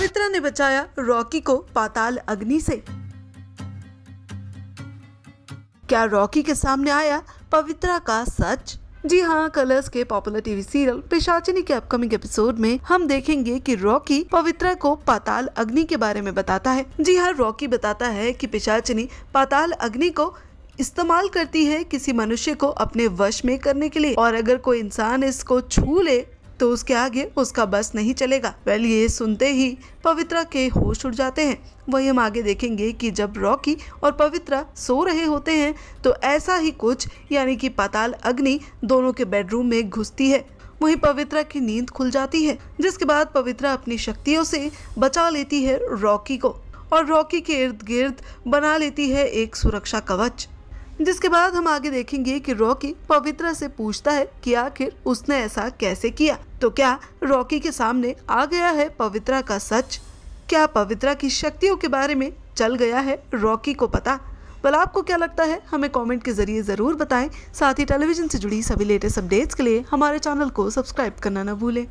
सावित्रा ने बचाया रॉकी को पाताल अग्नि से क्या रॉकी के सामने आया पवित्रा का सच जी हाँ कलर्स के पॉपुलर टीवी सीरियल पिशाचिनी के अपकमिंग एपिसोड में हम देखेंगे कि रॉकी पवित्रा को पाताल अग्नि के बारे में बताता है जी हाँ रॉकी बताता है कि पिशाचिनी पाताल अग्नि को इस्तेमाल करती है किसी मनुष्य को अपने वश में करने के लिए और अगर कोई इंसान इसको छू ले तो उसके आगे उसका बस नहीं चलेगा वेल ये सुनते ही पवित्रा के होश उड़ जाते हैं वही हम आगे देखेंगे कि जब रॉकी और पवित्रा सो रहे होते हैं तो ऐसा ही कुछ यानी कि पाताल अग्नि दोनों के बेडरूम में घुसती है वहीं पवित्रा की नींद खुल जाती है जिसके बाद पवित्रा अपनी शक्तियों से बचा लेती है रॉकी को और रॉकी के इर्द गिर्द बना लेती है एक सुरक्षा कवच जिसके बाद हम आगे देखेंगे कि रॉकी पवित्रा से पूछता है कि आखिर उसने ऐसा कैसे किया तो क्या रॉकी के सामने आ गया है पवित्रा का सच क्या पवित्रा की शक्तियों के बारे में चल गया है रॉकी को पता बल आपको क्या लगता है हमें कमेंट के जरिए ज़रूर बताएं साथ ही टेलीविजन से जुड़ी सभी लेटेस्ट अपडेट्स के लिए हमारे चैनल को सब्सक्राइब करना न भूलें